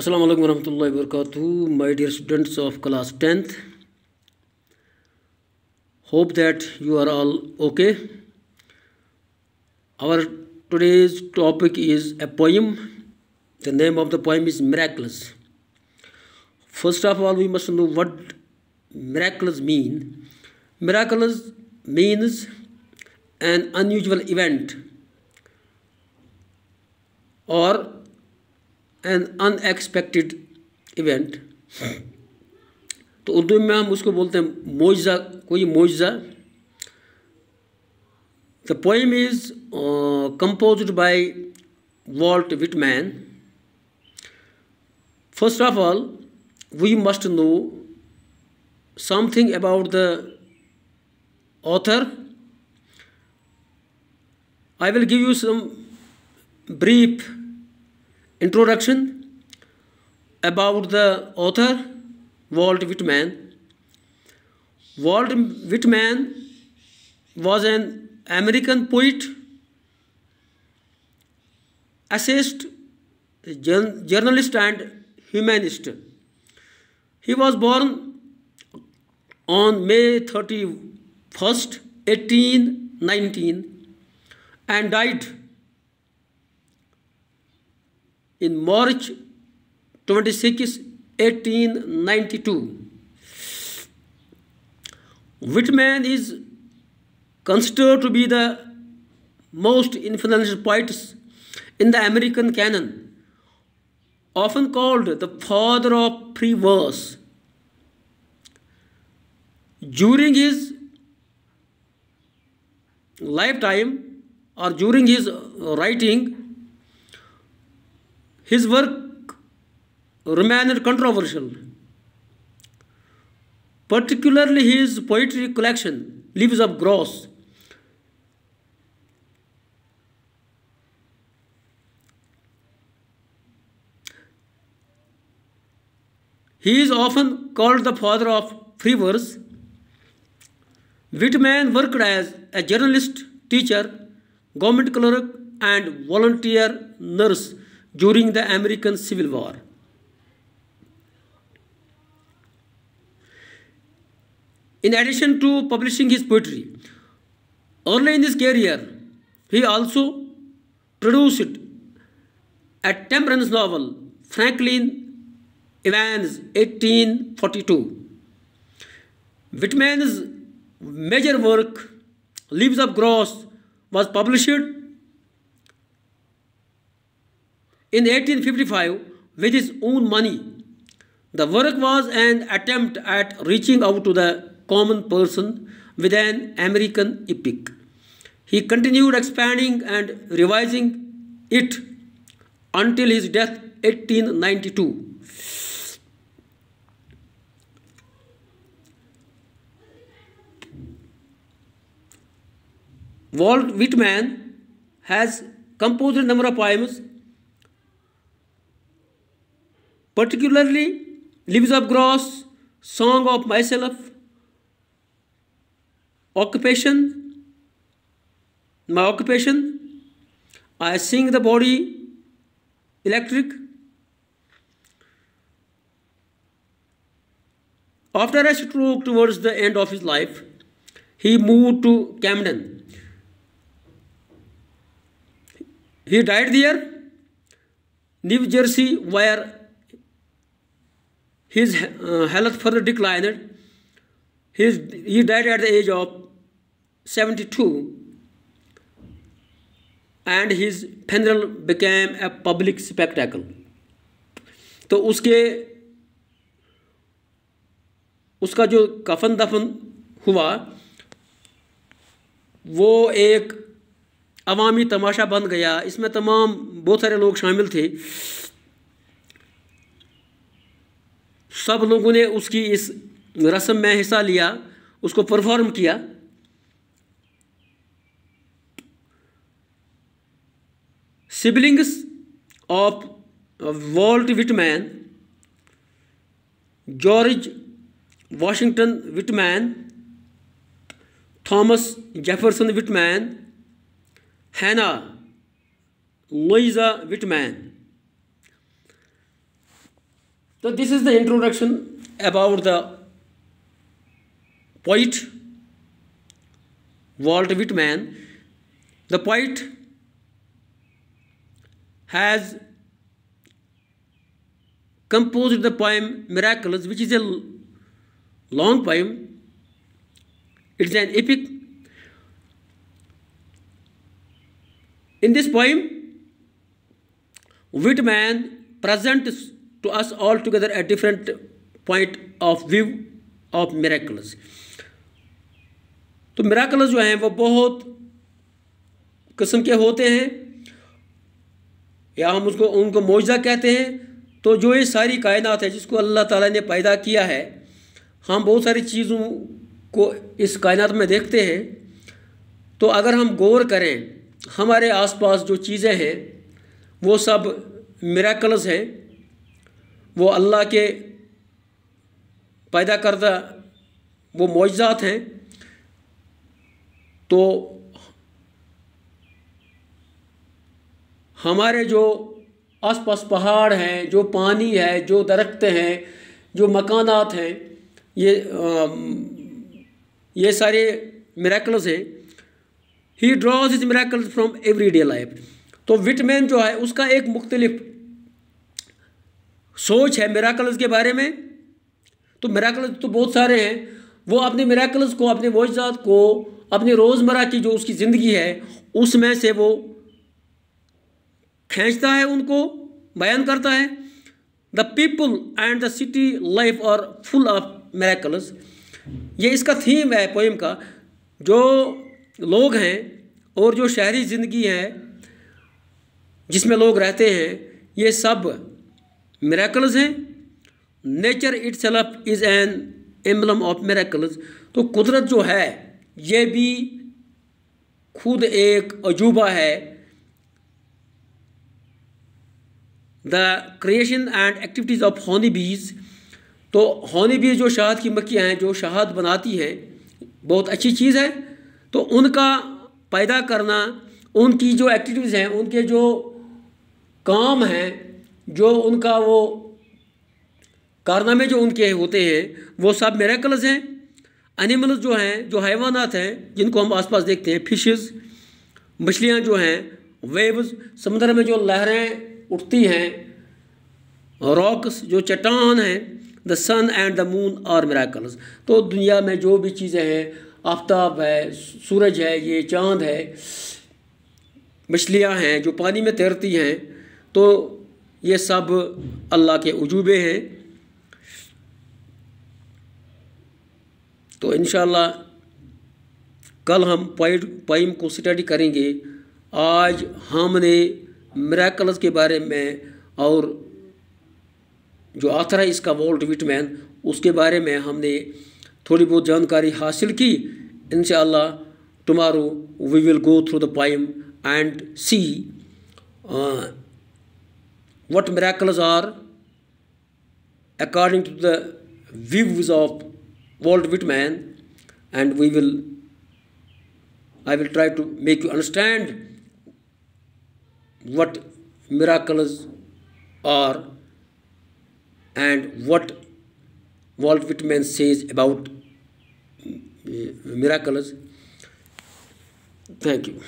अस्सलाम वालेकुम रहमतुल्लाहि व बरकातहू my dear students of 10th hope that you are all okay our today's topic is a poem the name of the poem is miraculous first of all we must know what miraculous mean miraculous means an unusual event or an unexpected event तो उर्दू में हम उसको बोलते हैं मुआजा कोई मुआजा the poem is composed by Walt man first of all we must know something about the author I will give you some brief Introduction about the author Walt Whitman. Walt Whitman was an American poet, essayist, journalist and humanist. He was born on May 31st, 1819 and died in March 26, 1892. Whitman is considered to be the most influential poets in the American canon, often called the father of free verse. During his lifetime or during his writing, his work remained controversial, particularly his poetry collection, Leaves of Grass. He is often called the father of free verse. Whitman worked as a journalist, teacher, government clerk, and volunteer nurse during the American Civil War. In addition to publishing his poetry, early in his career, he also produced a temperance novel, Franklin Evans, 1842. Whitman's major work, Leaves of Grass, was published in 1855 with his own money. The work was an attempt at reaching out to the common person with an American epic. He continued expanding and revising it until his death 1892. Walt Whitman has composed a number of poems particularly Leaves of Grass, Song of Myself, Occupation, My Occupation, I Sing the Body, Electric. After a stroke towards the end of his life, he moved to Camden. He died there, New Jersey, where His uh, health further declined. His, he died at the age of 72 and his funeral became a public spectacle. to uske uska jo kafan dafan हुआ वो एक अवामी तमाशा बन गया इसमें तमाम बहुत सारे लोग शामिल थे सब लोगों ने उसकी इस रस्म में हिस्सा लिया उसको परफॉर्म किया siblings of Walt Whitman George Washington Whitman Thomas Jefferson Whitman Hannah Louisa Whitman So this is the introduction about the poet Walt Whitman. The poet has composed the poem Miracles, which is a long poem. It is an epic. In this poem, Whitman presents to us altogether a different point of view of miracles. तो miracles जो हैं वो बहुत किस्म के होते हैं या हम उसको उनको मोजा कहते हैं तो जो ये सारी कायनात है जिसको अल्लाह ताला ने पैदा किया है हम बहुत सारी चीज़ों को इस कायनात में देखते हैं तो अगर हम गौर करें हमारे आसपास जो चीज़ें हैं वो सब मेराकल्स हैं वो अल्लाह के पैदा करदा वो मोजात हैं तो हमारे जो आस पास पहाड़ हैं जो पानी है जो दरख्त हैं जो मकानात हैं ये आ, ये सारे मेरेकल्स हैं he draws his miracles from every day life तो विटमैन जो है उसका एक मुख्तलिफ़ सोच है मेराकल्स के बारे में तो मेराकल्स तो बहुत सारे हैं वो अपने मेराकल्स को अपने मोजात को अपने रोज़मर्रा की जो उसकी ज़िंदगी है उसमें से वो खींचता है उनको बयान करता है the people and the city life और फुल ऑफ मेराकल्स ये इसका थीम है पोइम का जो लोग हैं और जो शहरी ज़िंदगी है जिसमें लोग रहते हैं ये सब मेरेकल्स हैं nature itself is an emblem of miracles तो कुदरत जो है ये भी खुद एक अजूबा है the creation and activities of honey bees तो हॉनी बीज जो शहद की मक्खियाँ हैं जो शहद बनाती हैं बहुत अच्छी चीज़ है तो उनका पैदा करना उनकी जो एक्टिविटीज़ हैं उनके जो काम हैं जो उनका वो कारनामे जो उनके होते हैं वो सब मेरेकल्स हैं एनिमल्स जो हैं जो हैवानात हैं जिनको हम आसपास देखते हैं फिशेस मछलियाँ जो हैं वेव्स समुद्र में जो लहरें उठती हैं रॉक्स जो चट्टान हैं the sun and the moon are miracles तो दुनिया में जो भी चीज़ें हैं आफ्ताब है सूरज है ये चांद है मछलियाँ हैं जो पानी में तैरती हैं तो ये सब अल्लाह के उजूबे हैं तो इन कल हम पॉइंट पॉइम को स्टडी करेंगे आज हमने मेराकल्स के बारे में और जो आथर है इसका वॉल्ट विटमैन उसके बारे में हमने थोड़ी बहुत जानकारी हासिल की in tomorrow we will go through the poem and see what miracles are according to the views of Walt Whitman and we will I will try to make you understand what miracles are and what Walt Whitman says about uh, miracles. Thank you.